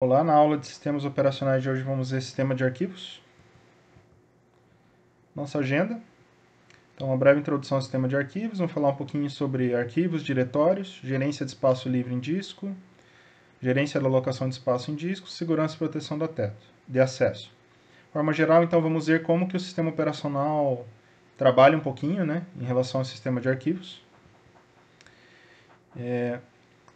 Olá, na aula de sistemas operacionais de hoje vamos ver sistema de arquivos. Nossa agenda. Então, uma breve introdução ao sistema de arquivos. Vamos falar um pouquinho sobre arquivos, diretórios, gerência de espaço livre em disco, gerência da alocação de espaço em disco, segurança e proteção da teto, de acesso. De forma geral, então, vamos ver como que o sistema operacional trabalha um pouquinho né, em relação ao sistema de arquivos. É,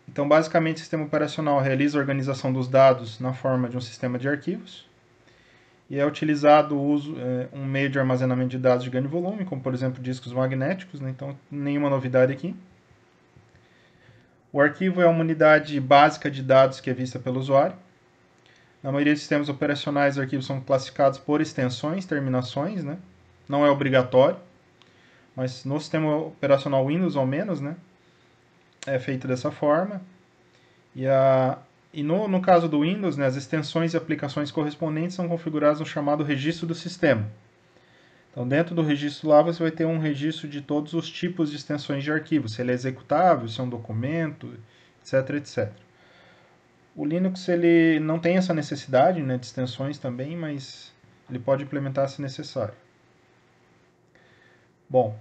então, basicamente, o sistema operacional realiza a organização dos dados na forma de um sistema de arquivos e é utilizado uso, é, um meio de armazenamento de dados de grande volume, como, por exemplo, discos magnéticos, né? então nenhuma novidade aqui. O arquivo é uma unidade básica de dados que é vista pelo usuário. Na maioria dos sistemas operacionais, os arquivos são classificados por extensões, terminações, né? não é obrigatório, mas no sistema operacional Windows, ao menos, né? é feito dessa forma. E, a, e no, no caso do Windows, né, as extensões e aplicações correspondentes são configuradas no chamado registro do sistema. Então, dentro do registro lá, você vai ter um registro de todos os tipos de extensões de arquivo, se ele é executável, se é um documento, etc, etc. O Linux ele não tem essa necessidade né, de extensões também, mas ele pode implementar se necessário. Bom,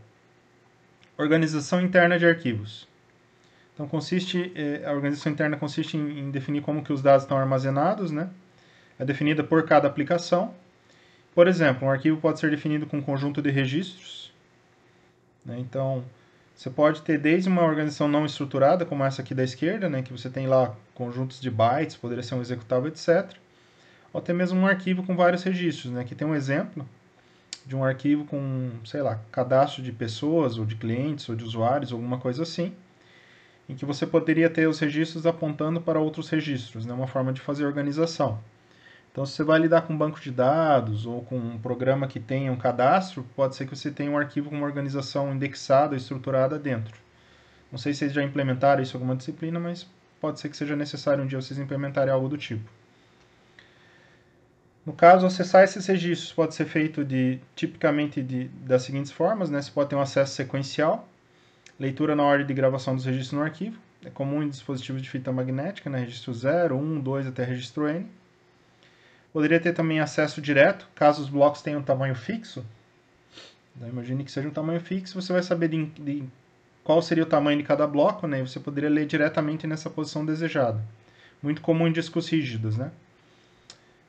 organização interna de arquivos. Então consiste, é, a organização interna consiste em, em definir como que os dados estão armazenados, né? É definida por cada aplicação. Por exemplo, um arquivo pode ser definido com um conjunto de registros. Né? Então, você pode ter desde uma organização não estruturada, como essa aqui da esquerda, né? que você tem lá conjuntos de bytes, poderia ser um executável, etc. Ou até mesmo um arquivo com vários registros. Né? Aqui tem um exemplo de um arquivo com, sei lá, cadastro de pessoas, ou de clientes, ou de usuários, alguma coisa assim em que você poderia ter os registros apontando para outros registros, né? uma forma de fazer organização. Então, se você vai lidar com um banco de dados ou com um programa que tenha um cadastro, pode ser que você tenha um arquivo com uma organização indexada, estruturada dentro. Não sei se vocês já implementaram isso em alguma disciplina, mas pode ser que seja necessário um dia vocês implementarem algo do tipo. No caso, acessar esses registros pode ser feito de, tipicamente de, das seguintes formas. Né? Você pode ter um acesso sequencial, Leitura na ordem de gravação dos registros no arquivo. É comum em dispositivos de fita magnética, né? registro 0, 1, 2 até registro N. Poderia ter também acesso direto, caso os blocos tenham um tamanho fixo. Então, imagine que seja um tamanho fixo, você vai saber de, de qual seria o tamanho de cada bloco, né? e você poderia ler diretamente nessa posição desejada. Muito comum em discos rígidos, né?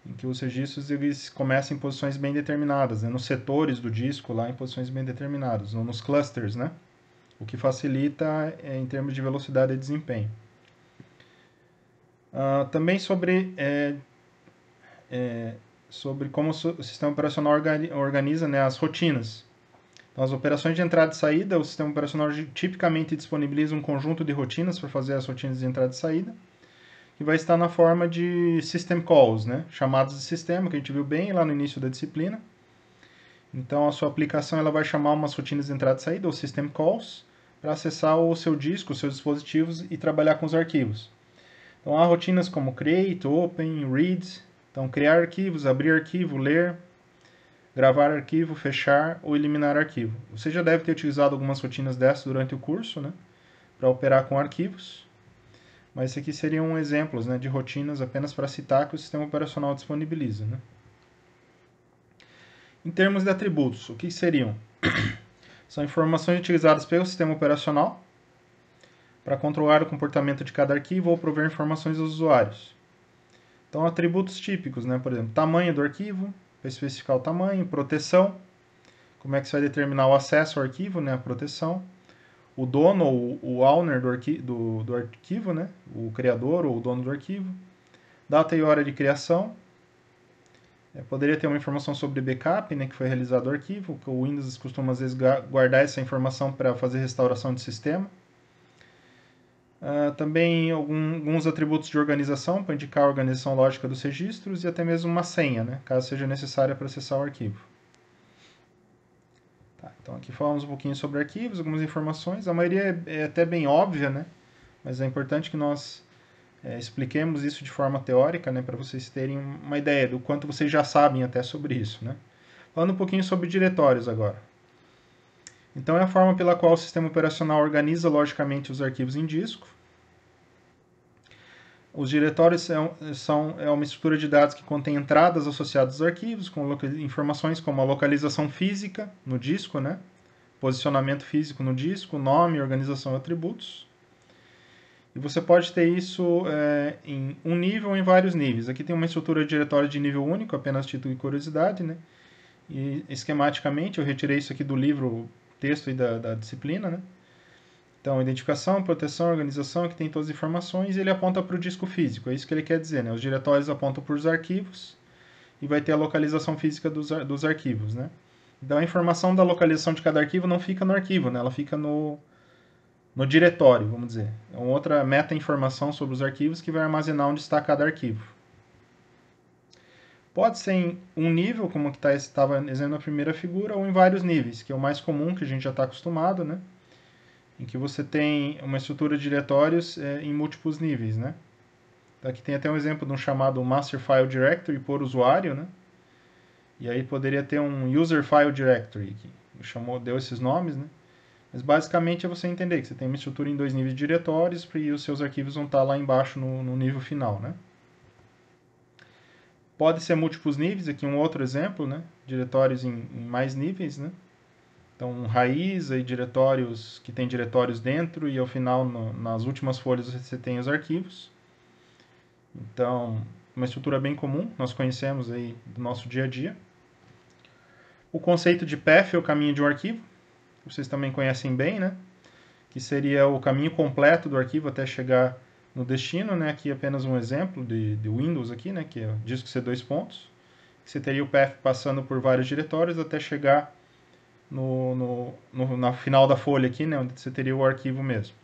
em que os registros eles começam em posições bem determinadas, né? nos setores do disco, lá em posições bem determinadas, ou nos clusters. Né? o que facilita é, em termos de velocidade e desempenho. Uh, também sobre, é, é, sobre como o sistema operacional organiza né, as rotinas. Então, as operações de entrada e saída, o sistema operacional tipicamente disponibiliza um conjunto de rotinas para fazer as rotinas de entrada e saída, que vai estar na forma de system calls, né? chamadas de sistema, que a gente viu bem lá no início da disciplina. Então, a sua aplicação ela vai chamar umas rotinas de entrada e saída, ou system calls, para acessar o seu disco, os seus dispositivos e trabalhar com os arquivos. Então há rotinas como create, open, read, então criar arquivos, abrir arquivo, ler, gravar arquivo, fechar ou eliminar arquivo. Você já deve ter utilizado algumas rotinas dessas durante o curso, né, para operar com arquivos. Mas isso aqui seriam exemplos né, de rotinas apenas para citar que o sistema operacional disponibiliza. Né? Em termos de atributos, o que seriam? São informações utilizadas pelo sistema operacional para controlar o comportamento de cada arquivo ou prover informações aos usuários. Então, atributos típicos, né? por exemplo, tamanho do arquivo, para especificar o tamanho, proteção, como é que você vai determinar o acesso ao arquivo, né? a proteção, o dono ou o owner do, arqui do, do arquivo, né? o criador ou o dono do arquivo, data e hora de criação, eu é, poderia ter uma informação sobre backup, né, que foi realizado o arquivo, que o Windows costuma às vezes guardar essa informação para fazer restauração de sistema. Uh, também algum, alguns atributos de organização para indicar a organização lógica dos registros e até mesmo uma senha, né, caso seja necessária para acessar o arquivo. Tá, então aqui falamos um pouquinho sobre arquivos, algumas informações, a maioria é, é até bem óbvia, né, mas é importante que nós é, expliquemos isso de forma teórica, né, para vocês terem uma ideia do quanto vocês já sabem até sobre isso. Né? Falando um pouquinho sobre diretórios agora. Então, é a forma pela qual o sistema operacional organiza logicamente os arquivos em disco. Os diretórios são, são é uma estrutura de dados que contém entradas associadas aos arquivos, com informações como a localização física no disco, né? posicionamento físico no disco, nome, organização e atributos e você pode ter isso é, em um nível ou em vários níveis. Aqui tem uma estrutura de diretório de nível único, apenas título e curiosidade, né? E esquematicamente, eu retirei isso aqui do livro, texto e da, da disciplina, né? Então, identificação, proteção, organização, que tem todas as informações, e ele aponta para o disco físico, é isso que ele quer dizer, né? Os diretórios apontam para os arquivos e vai ter a localização física dos, dos arquivos, né? Então, a informação da localização de cada arquivo não fica no arquivo, né? Ela fica no, no diretório, vamos dizer. É uma outra meta-informação sobre os arquivos que vai armazenar onde está cada arquivo. Pode ser em um nível, como que tá, estava exemplo na primeira figura, ou em vários níveis, que é o mais comum, que a gente já está acostumado, né? Em que você tem uma estrutura de diretórios é, em múltiplos níveis, né? Aqui tem até um exemplo de um chamado Master File Directory por usuário, né? E aí poderia ter um User File Directory, que chamou, deu esses nomes, né? Mas basicamente é você entender que você tem uma estrutura em dois níveis de diretórios e os seus arquivos vão estar tá lá embaixo no, no nível final, né? Pode ser múltiplos níveis, aqui um outro exemplo, né? Diretórios em, em mais níveis, né? Então, raiz e diretórios que tem diretórios dentro e ao final, no, nas últimas folhas, você tem os arquivos. Então, uma estrutura bem comum, nós conhecemos aí do nosso dia a dia. O conceito de path é o caminho de um arquivo vocês também conhecem bem, né? Que seria o caminho completo do arquivo até chegar no destino, né? Aqui apenas um exemplo de, de Windows aqui, né? Que é o disco C2 pontos. Você teria o path passando por vários diretórios até chegar no, no, no, na final da folha aqui, né? Onde você teria o arquivo mesmo.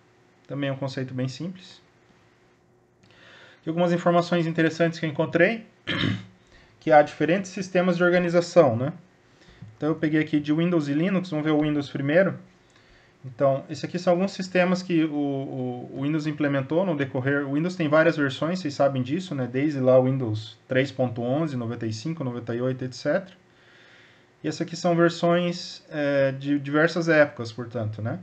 Também é um conceito bem simples. E algumas informações interessantes que eu encontrei, que há diferentes sistemas de organização, né? Então eu peguei aqui de Windows e Linux, vamos ver o Windows primeiro. Então, esse aqui são alguns sistemas que o, o, o Windows implementou no decorrer. O Windows tem várias versões, vocês sabem disso, né? Desde lá o Windows 3.11, 95, 98, etc. E essas aqui são versões é, de diversas épocas, portanto, né?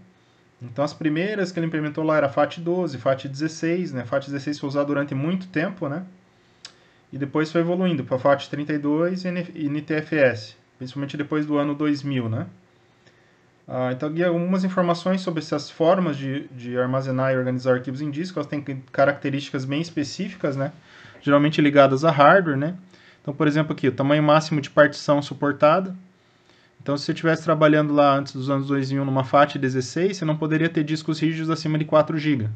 Então, as primeiras que ele implementou lá era FAT 12, FAT 16, né? FAT 16 foi usado durante muito tempo, né? E depois foi evoluindo para FAT 32 e NTFS principalmente depois do ano 2000, né? Ah, então, aqui algumas informações sobre essas formas de, de armazenar e organizar arquivos em disco. Elas têm características bem específicas, né? Geralmente ligadas a hardware, né? Então, por exemplo, aqui, o tamanho máximo de partição suportada. Então, se você estivesse trabalhando lá antes dos anos 2000 numa FAT 16, você não poderia ter discos rígidos acima de 4 GB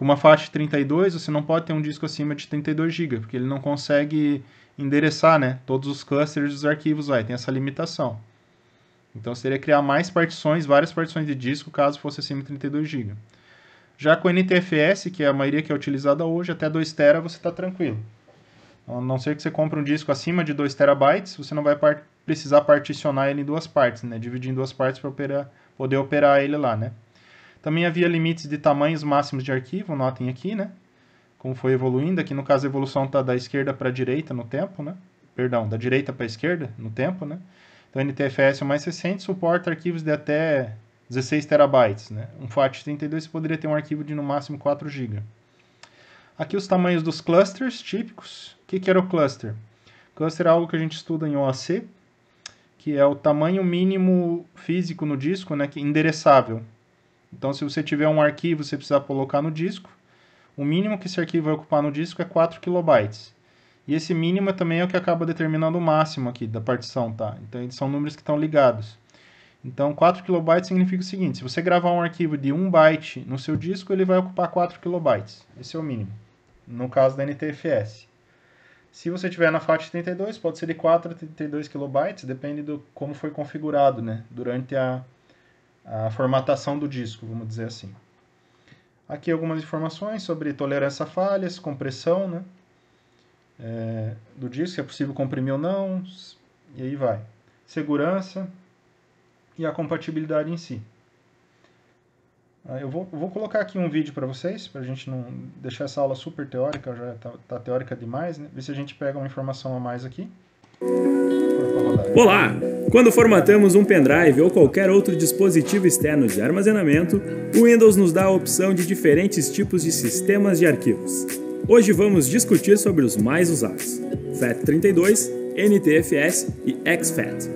com uma faixa de 32, você não pode ter um disco acima de 32 GB, porque ele não consegue endereçar né, todos os clusters dos arquivos lá, tem essa limitação. Então você teria que criar mais partições, várias partições de disco, caso fosse acima de 32 GB. Já com o NTFS, que é a maioria que é utilizada hoje, até 2 TB você está tranquilo. A não ser que você compre um disco acima de 2 TB, você não vai precisar particionar ele em duas partes, né? dividir em duas partes para operar, poder operar ele lá. Né? Também havia limites de tamanhos máximos de arquivo, notem aqui, né? Como foi evoluindo, aqui no caso a evolução está da esquerda para a direita no tempo, né? Perdão, da direita para a esquerda no tempo, né? Então, NTFS é o mais recente suporta arquivos de até 16 terabytes, né? Um FAT32 poderia ter um arquivo de no máximo 4 GB. Aqui os tamanhos dos clusters típicos. O que, que era o cluster? Cluster é algo que a gente estuda em OAC, que é o tamanho mínimo físico no disco, né, que é endereçável. Então, se você tiver um arquivo, você precisar colocar no disco. O mínimo que esse arquivo vai ocupar no disco é 4 kilobytes. E esse mínimo é também é o que acaba determinando o máximo aqui da partição, tá? Então, são números que estão ligados. Então, 4 kilobytes significa o seguinte, se você gravar um arquivo de 1 byte no seu disco, ele vai ocupar 4 kilobytes. Esse é o mínimo, no caso da NTFS. Se você tiver na faixa 32, pode ser de 4 a 32 kilobytes, depende do como foi configurado, né, durante a a formatação do disco, vamos dizer assim. Aqui algumas informações sobre tolerância a falhas, compressão né, é, do disco, se é possível comprimir ou não, e aí vai. Segurança e a compatibilidade em si. Ah, eu vou, vou colocar aqui um vídeo para vocês, para a gente não deixar essa aula super teórica, já está tá teórica demais, né? Ver se a gente pega uma informação a mais aqui. Olá! Quando formatamos um pendrive ou qualquer outro dispositivo externo de armazenamento, o Windows nos dá a opção de diferentes tipos de sistemas de arquivos. Hoje vamos discutir sobre os mais usados: FAT32, NTFS e XFAT.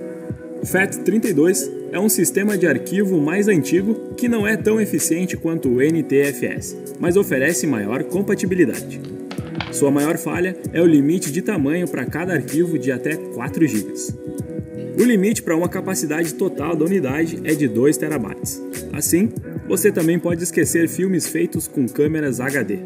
FAT32 é um sistema de arquivo mais antigo que não é tão eficiente quanto o NTFS, mas oferece maior compatibilidade. Sua maior falha é o limite de tamanho para cada arquivo de até 4 GB. O limite para uma capacidade total da unidade é de 2 TB. Assim, você também pode esquecer filmes feitos com câmeras HD.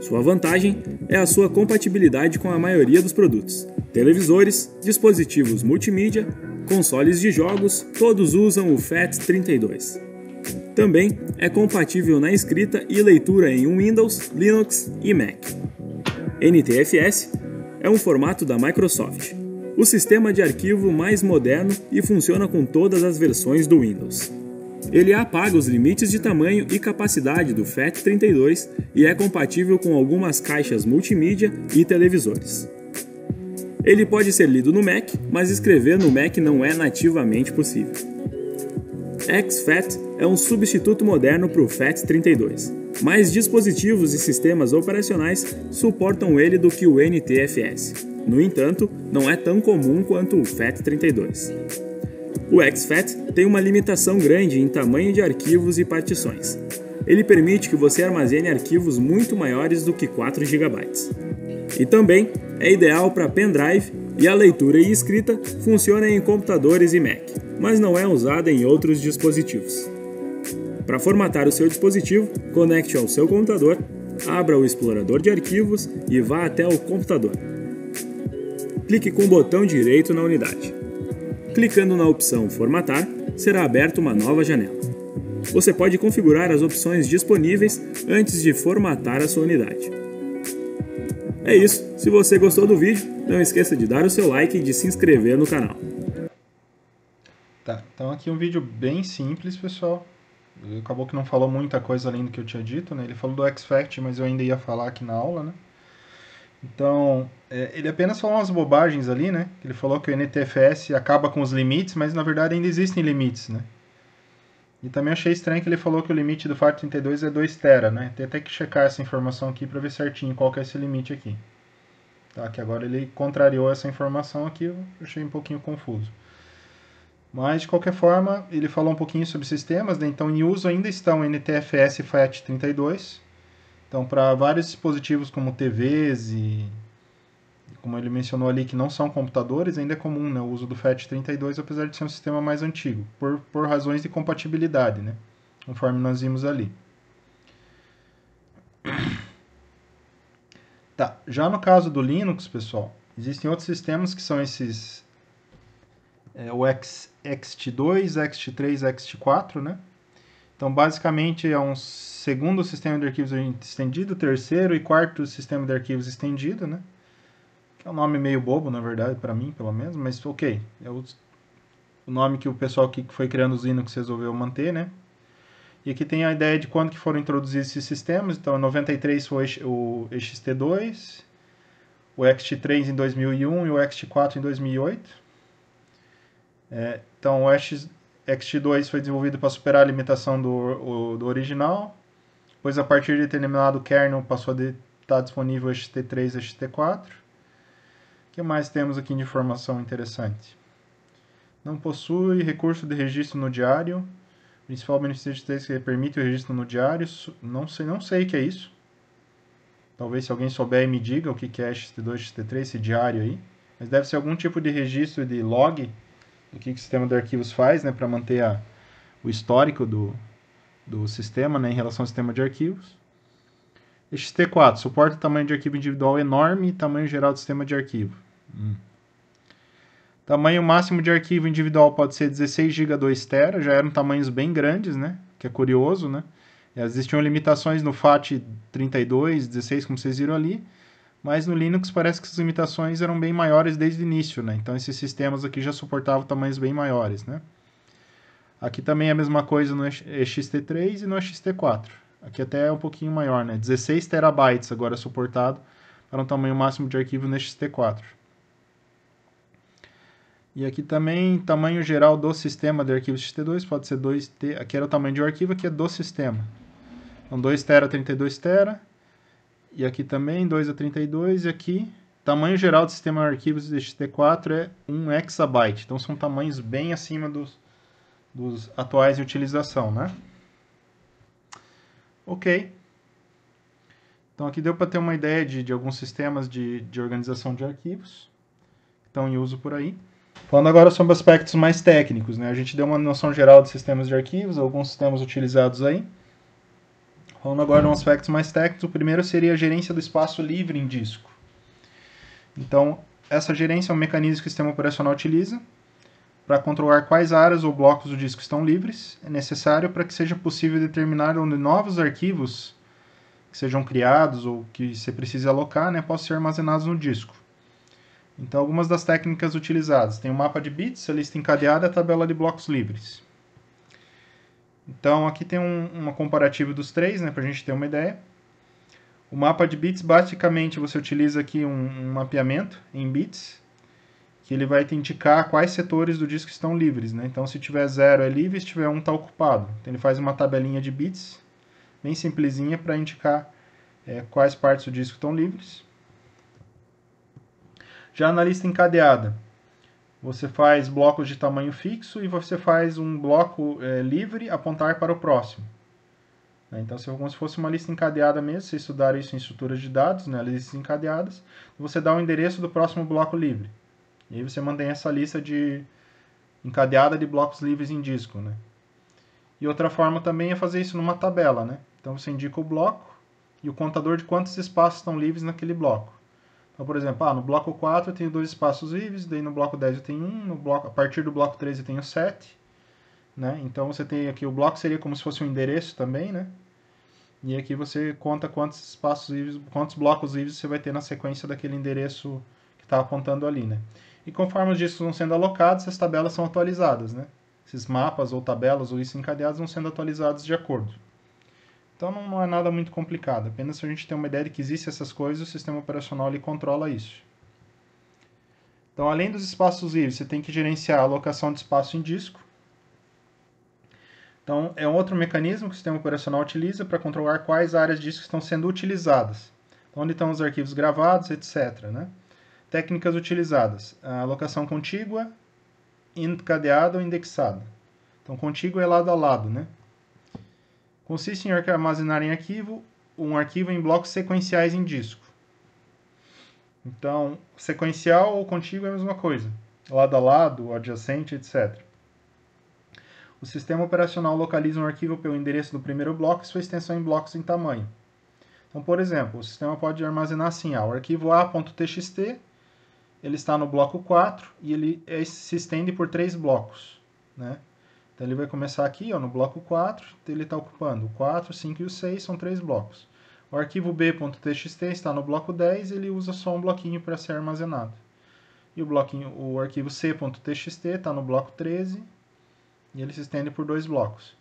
Sua vantagem é a sua compatibilidade com a maioria dos produtos. Televisores, dispositivos multimídia, consoles de jogos, todos usam o FAT32. Também é compatível na escrita e leitura em Windows, Linux e Mac. NTFS é um formato da Microsoft, o sistema de arquivo mais moderno e funciona com todas as versões do Windows. Ele apaga os limites de tamanho e capacidade do FAT32 e é compatível com algumas caixas multimídia e televisores. Ele pode ser lido no Mac, mas escrever no Mac não é nativamente possível. XFAT é um substituto moderno para o FAT32, mais dispositivos e sistemas operacionais suportam ele do que o NTFS. No entanto, não é tão comum quanto o FAT32. O XFAT tem uma limitação grande em tamanho de arquivos e partições. Ele permite que você armazene arquivos muito maiores do que 4 GB. E também é ideal para pendrive e a leitura e escrita funciona em computadores e Mac, mas não é usada em outros dispositivos. Para formatar o seu dispositivo, conecte ao seu computador, abra o explorador de arquivos e vá até o computador. Clique com o botão direito na unidade. Clicando na opção Formatar, será aberta uma nova janela. Você pode configurar as opções disponíveis antes de formatar a sua unidade. É isso, se você gostou do vídeo, não esqueça de dar o seu like e de se inscrever no canal. Tá, então aqui um vídeo bem simples, pessoal, acabou que não falou muita coisa além do que eu tinha dito, né? Ele falou do X-Fact, mas eu ainda ia falar aqui na aula, né? Então, é, ele apenas falou umas bobagens ali, né? Ele falou que o NTFS acaba com os limites, mas na verdade ainda existem limites, né? E também achei estranho que ele falou que o limite do FAT 32 é 2 tera, né? Tem até que checar essa informação aqui para ver certinho qual que é esse limite aqui. Tá, que agora ele contrariou essa informação aqui, eu achei um pouquinho confuso. Mas, de qualquer forma, ele falou um pouquinho sobre sistemas, né? então em uso ainda estão NTFS e FAT32. Então, para vários dispositivos como TVs e, como ele mencionou ali, que não são computadores, ainda é comum né? o uso do FAT32, apesar de ser um sistema mais antigo, por, por razões de compatibilidade, né? conforme nós vimos ali. Tá, já no caso do Linux, pessoal, existem outros sistemas que são esses é, o X, XT2, XT3, XT4, né? Então, basicamente, é um segundo sistema de arquivos estendido, terceiro e quarto sistema de arquivos estendido, né? Que é um nome meio bobo, na verdade, para mim, pelo menos, mas ok. É o, o nome que o pessoal que foi criando os Linux resolveu manter, né? E aqui tem a ideia de quando que foram introduzidos esses sistemas. Então, em 93 foi o XT2, o XT3 em 2001 e o XT4 em 2008. É, então o X, XT2 foi desenvolvido para superar a limitação do, o, do original, pois a partir de determinado kernel passou a estar tá disponível XT3 e XT4. O que mais temos aqui de informação interessante? Não possui recurso de registro no diário. O principal benefício de XT3 que permite o registro no diário. Não sei, não sei o que é isso. Talvez se alguém souber e me diga o que é XT2, XT3, esse diário aí. Mas deve ser algum tipo de registro de log o que, que o sistema de arquivos faz né, para manter a, o histórico do, do sistema né, em relação ao sistema de arquivos. XT4 suporta tamanho de arquivo individual enorme e tamanho geral do sistema de arquivo. Hum. Tamanho máximo de arquivo individual pode ser 16 GB 2 TB, já eram tamanhos bem grandes, né? Que é curioso, né? Existiam limitações no FAT 32, 16, como vocês viram ali, mas no Linux parece que essas limitações eram bem maiores desde o início, né? Então esses sistemas aqui já suportavam tamanhos bem maiores, né? Aqui também é a mesma coisa no XT3 e no XT4. Aqui até é um pouquinho maior, né? 16 terabytes agora suportado para um tamanho máximo de arquivo no XT4. E aqui também, tamanho geral do sistema de arquivo XT2, pode ser 2T, aqui era o tamanho de um arquivo, aqui é do sistema. Então 2 tera, 32 tera, e aqui também, 2 a 32. E aqui, tamanho geral do sistema de arquivos XT4 é 1 exabyte. Então são tamanhos bem acima dos, dos atuais de utilização, né? Ok. Então aqui deu para ter uma ideia de, de alguns sistemas de, de organização de arquivos que estão em uso por aí. Falando agora sobre aspectos mais técnicos, né? A gente deu uma noção geral de sistemas de arquivos, alguns sistemas utilizados aí. Falando agora de um aspecto mais técnico, o primeiro seria a gerência do espaço livre em disco. Então, essa gerência é um mecanismo que o sistema operacional utiliza para controlar quais áreas ou blocos do disco estão livres. É necessário para que seja possível determinar onde novos arquivos que sejam criados ou que você precise alocar né, possam ser armazenados no disco. Então, algumas das técnicas utilizadas. Tem o mapa de bits, a lista encadeada e a tabela de blocos livres. Então aqui tem um, uma comparativa dos três, né, para a gente ter uma ideia. O mapa de bits, basicamente, você utiliza aqui um, um, mapeamento em bits, que ele vai te indicar quais setores do disco estão livres. Né? Então, se tiver zero é livre, se tiver um está ocupado. Então, ele faz uma tabelinha de bits, bem simplesinha, para indicar é, quais partes do disco estão livres. Já na lista encadeada, você faz blocos de tamanho fixo e você faz um bloco é, livre apontar para o próximo. Né? Então, se como se fosse uma lista encadeada mesmo, se estudar isso em estruturas de dados, né, listas encadeadas, você dá o endereço do próximo bloco livre. E aí você mantém essa lista de encadeada de blocos livres em disco. Né? E outra forma também é fazer isso numa tabela. Né? Então, você indica o bloco e o contador de quantos espaços estão livres naquele bloco. Então, por exemplo, ah, no bloco 4 eu tenho dois espaços livres, daí no bloco 10 eu tenho um, no bloco, a partir do bloco 13 eu tenho 7. Né? Então você tem aqui, o bloco seria como se fosse um endereço também, né? E aqui você conta quantos espaços livres, quantos blocos livres você vai ter na sequência daquele endereço que está apontando ali, né? E conforme os discos vão sendo alocados, essas tabelas são atualizadas, né? Esses mapas ou tabelas ou isso encadeados vão sendo atualizados de acordo. Então não, não é nada muito complicado, apenas se a gente tem uma ideia de que existem essas coisas, o sistema operacional ele controla isso. Então, além dos espaços livres, você tem que gerenciar a alocação de espaço em disco. Então, é outro mecanismo que o sistema operacional utiliza para controlar quais áreas de disco estão sendo utilizadas. Então, onde estão os arquivos gravados, etc. Né? Técnicas utilizadas. A alocação contígua, encadeada ou indexada. Então, contígua é lado a lado, né? consiste em armazenar em arquivo um arquivo em blocos sequenciais em disco. Então, sequencial ou contíguo é a mesma coisa, lado a lado, adjacente, etc. O sistema operacional localiza um arquivo pelo endereço do primeiro bloco e sua extensão em blocos em tamanho. Então, por exemplo, o sistema pode armazenar assim, ah, o arquivo a.txt, ele está no bloco 4 e ele é, se estende por três blocos, né? Então ele vai começar aqui ó, no bloco 4, ele está ocupando o 4, 5 e o 6, são três blocos. O arquivo b.txt está no bloco 10, ele usa só um bloquinho para ser armazenado. E o, bloquinho, o arquivo c.txt está no bloco 13 e ele se estende por dois blocos.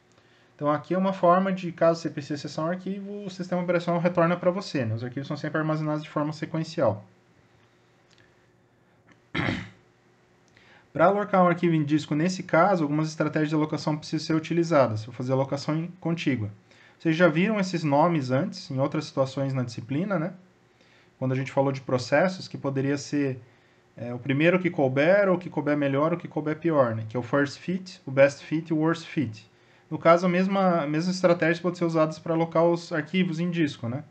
Então aqui é uma forma de, caso você precise acessar um arquivo, o sistema operacional retorna para você. Né? Os arquivos são sempre armazenados de forma sequencial. Para alocar um arquivo em disco, nesse caso, algumas estratégias de alocação precisam ser utilizadas Vou fazer alocação contígua. Vocês já viram esses nomes antes, em outras situações na disciplina, né? Quando a gente falou de processos, que poderia ser é, o primeiro que couber, ou que couber melhor, ou que couber pior, né? Que é o first fit, o best fit e o worst fit. No caso, a mesma, a mesma estratégia pode ser usada para alocar os arquivos em disco, né?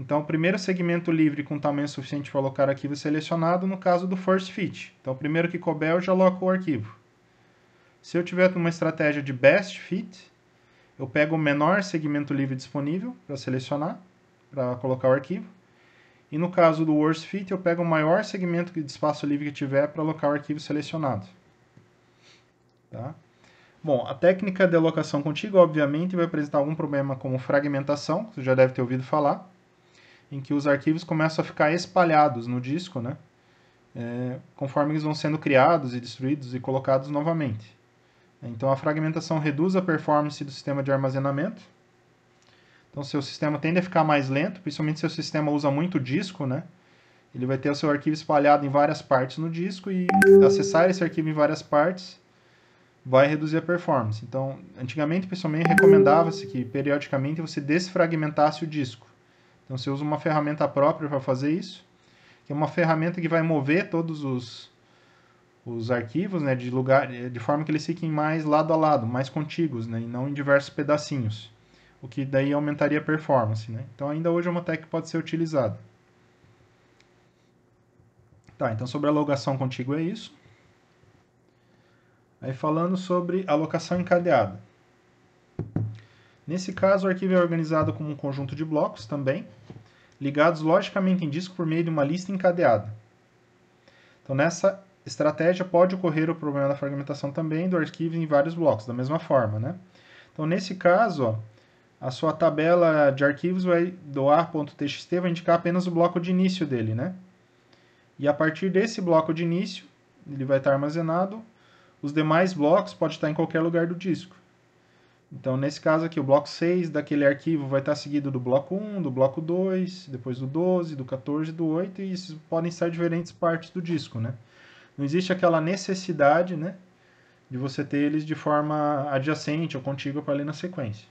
Então, o primeiro segmento livre com tamanho suficiente para alocar arquivo selecionado, no caso do first fit. Então, o primeiro que couber, eu já aloco o arquivo. Se eu tiver uma estratégia de best fit, eu pego o menor segmento livre disponível para selecionar, para colocar o arquivo. E no caso do worst fit, eu pego o maior segmento de espaço livre que tiver para alocar o arquivo selecionado. Tá? Bom, a técnica de alocação contigo, obviamente, vai apresentar algum problema como fragmentação, que você já deve ter ouvido falar em que os arquivos começam a ficar espalhados no disco, né? É, conforme eles vão sendo criados e destruídos e colocados novamente. Então a fragmentação reduz a performance do sistema de armazenamento. Então seu sistema tende a ficar mais lento, principalmente se o sistema usa muito disco, né? Ele vai ter o seu arquivo espalhado em várias partes no disco e acessar esse arquivo em várias partes vai reduzir a performance. Então, antigamente, principalmente, recomendava-se que periodicamente você desfragmentasse o disco. Então você usa uma ferramenta própria para fazer isso, que é uma ferramenta que vai mover todos os, os arquivos né, de lugar, de forma que eles fiquem mais lado a lado, mais contíguos, né, e não em diversos pedacinhos, o que daí aumentaria a performance. Né? Então ainda hoje é uma tech que pode ser utilizada. Tá, então sobre a alocação contígua é isso. Aí falando sobre alocação encadeada. Nesse caso, o arquivo é organizado como um conjunto de blocos também, ligados logicamente em disco por meio de uma lista encadeada. Então, nessa estratégia pode ocorrer o problema da fragmentação também do arquivo em vários blocos, da mesma forma, né? Então, nesse caso, ó, a sua tabela de arquivos vai do ar.txt vai indicar apenas o bloco de início dele, né? E a partir desse bloco de início, ele vai estar armazenado, os demais blocos podem estar em qualquer lugar do disco. Então, nesse caso aqui, o bloco 6 daquele arquivo vai estar seguido do bloco 1, do bloco 2, depois do 12, do 14, do 8, e isso podem ser diferentes partes do disco, né? Não existe aquela necessidade, né, de você ter eles de forma adjacente ou contígua para ler na sequência.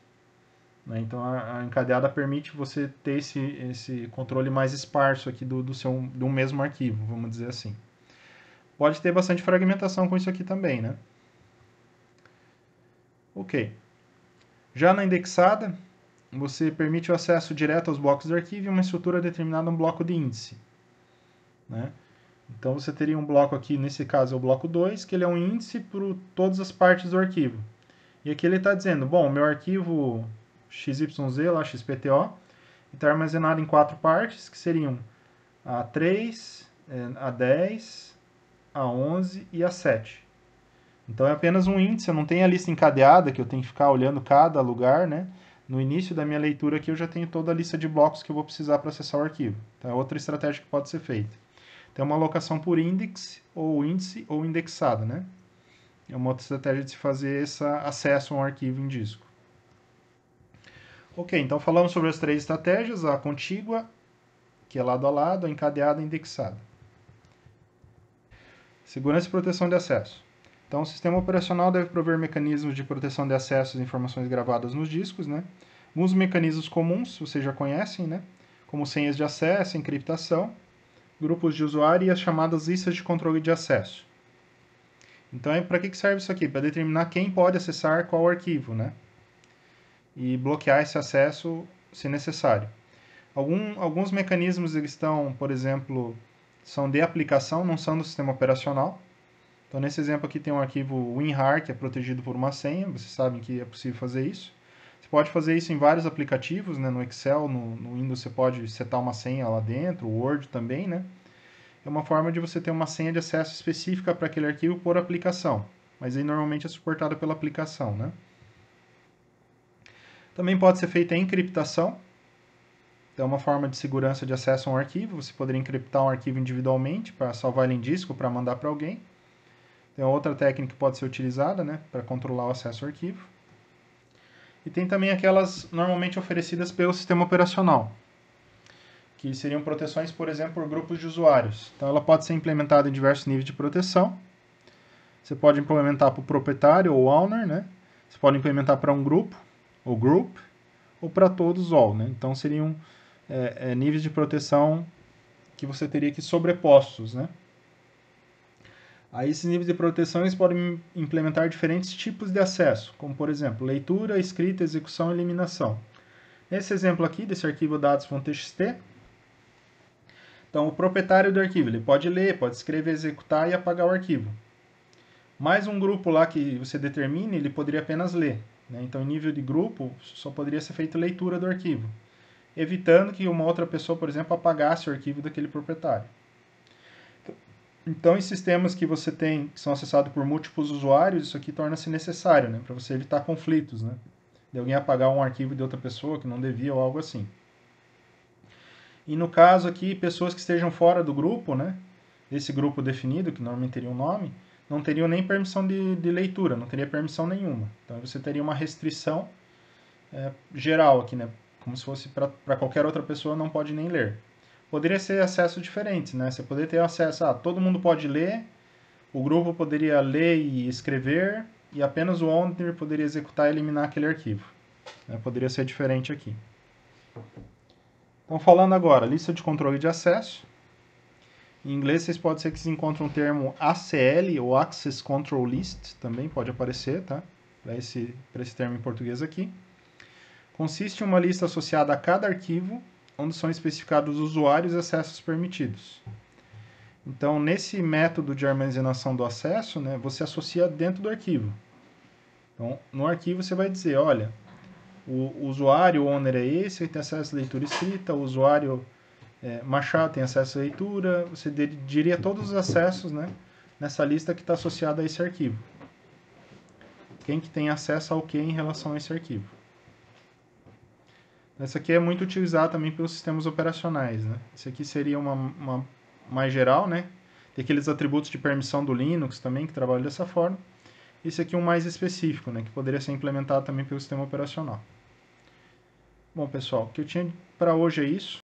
Né? Então, a, a, encadeada permite você ter esse, esse controle mais esparso aqui do, do, seu, do mesmo arquivo, vamos dizer assim. Pode ter bastante fragmentação com isso aqui também, né? Ok. Já na indexada, você permite o acesso direto aos blocos de arquivo e uma estrutura determinada um bloco de índice. Né? Então você teria um bloco aqui, nesse caso é o bloco 2, que ele é um índice para todas as partes do arquivo. E aqui ele está dizendo, bom, meu arquivo XYZ, lá XPTO, está armazenado em quatro partes, que seriam a 3, é, a 10, a 11 e a 7. Então é apenas um índice, eu não tenho a lista encadeada, que eu tenho que ficar olhando cada lugar, né? No início da minha leitura aqui eu já tenho toda a lista de blocos que eu vou precisar para acessar o arquivo. Então é outra estratégia que pode ser feita. Então é uma alocação por índice ou índice ou indexada, né? É uma outra estratégia de se fazer esse acesso a um arquivo em disco. Ok, então falamos sobre as três estratégias, a contígua, que é lado a lado, a encadeada e indexada. Segurança e proteção de acesso. Então, o sistema operacional deve prover mecanismos de proteção de acesso às informações gravadas nos discos, né? Alguns mecanismos comuns, vocês já conhecem, né? Como senhas de acesso, encriptação, grupos de usuário e as chamadas listas de controle de acesso. Então, é, para que serve isso aqui? Para determinar quem pode acessar qual arquivo, né? E bloquear esse acesso se necessário. Algum, alguns mecanismos eles estão, por exemplo, são de aplicação, não são do sistema operacional. Então, nesse exemplo aqui tem um arquivo WinRAR, que é protegido por uma senha, vocês sabem que é possível fazer isso. Você pode fazer isso em vários aplicativos, né? no Excel, no, no Windows você pode setar uma senha lá dentro, Word também, né? É uma forma de você ter uma senha de acesso específica para aquele arquivo por aplicação, mas aí normalmente é suportada pela aplicação, né? Também pode ser feita a encriptação, então é uma forma de segurança de acesso a um arquivo, você poderia encriptar um arquivo individualmente para salvar ele em disco, para mandar para alguém. É outra técnica que pode ser utilizada né, para controlar o acesso ao arquivo. E tem também aquelas normalmente oferecidas pelo sistema operacional, que seriam proteções, por exemplo, por grupos de usuários. Então ela pode ser implementada em diversos níveis de proteção. Você pode implementar para o proprietário ou owner, né? Você pode implementar para um grupo, ou group, ou para todos all, né? Então seriam é, é, níveis de proteção que você teria que sobrepostos, né? Aí esses níveis de proteções podem implementar diferentes tipos de acesso, como por exemplo, leitura, escrita, execução e eliminação. Nesse exemplo aqui, desse arquivo dados.txt, então o proprietário do arquivo ele pode ler, pode escrever, executar e apagar o arquivo. Mais um grupo lá que você determine, ele poderia apenas ler. Né? Então, em nível de grupo, só poderia ser feita leitura do arquivo, evitando que uma outra pessoa, por exemplo, apagasse o arquivo daquele proprietário. Então, em sistemas que você tem, que são acessados por múltiplos usuários, isso aqui torna-se necessário, né? Para você evitar conflitos, né? De alguém apagar um arquivo de outra pessoa que não devia ou algo assim. E no caso aqui, pessoas que estejam fora do grupo, né? Desse grupo definido, que normalmente teria um nome, não teriam nem permissão de, de leitura, não teria permissão nenhuma. Então, você teria uma restrição é, geral aqui, né? Como se fosse para qualquer outra pessoa, não pode nem ler poderia ser acesso diferente, né? Você poderia ter acesso a ah, todo mundo pode ler, o grupo poderia ler e escrever, e apenas o owner poderia executar e eliminar aquele arquivo. Né? Poderia ser diferente aqui. Então, falando agora, lista de controle de acesso. Em inglês, vocês podem ser que se encontrem um termo ACL ou Access Control List, também pode aparecer, tá? Para esse, esse termo em português aqui. Consiste em uma lista associada a cada arquivo onde são especificados os usuários e acessos permitidos. Então, nesse método de armazenação do acesso, né, você associa dentro do arquivo. Então, no arquivo você vai dizer, olha, o usuário owner é esse, ele tem acesso à leitura escrita, o usuário é, Machado tem acesso à leitura, você diria todos os acessos né, nessa lista que está associada a esse arquivo. Quem que tem acesso ao que em relação a esse arquivo. Essa aqui é muito utilizada também pelos sistemas operacionais, né? Isso aqui seria uma, uma mais geral, né? Tem aqueles atributos de permissão do Linux também, que trabalham dessa forma. Esse aqui é um mais específico, né? Que poderia ser implementado também pelo sistema operacional. Bom, pessoal, o que eu tinha para hoje é isso.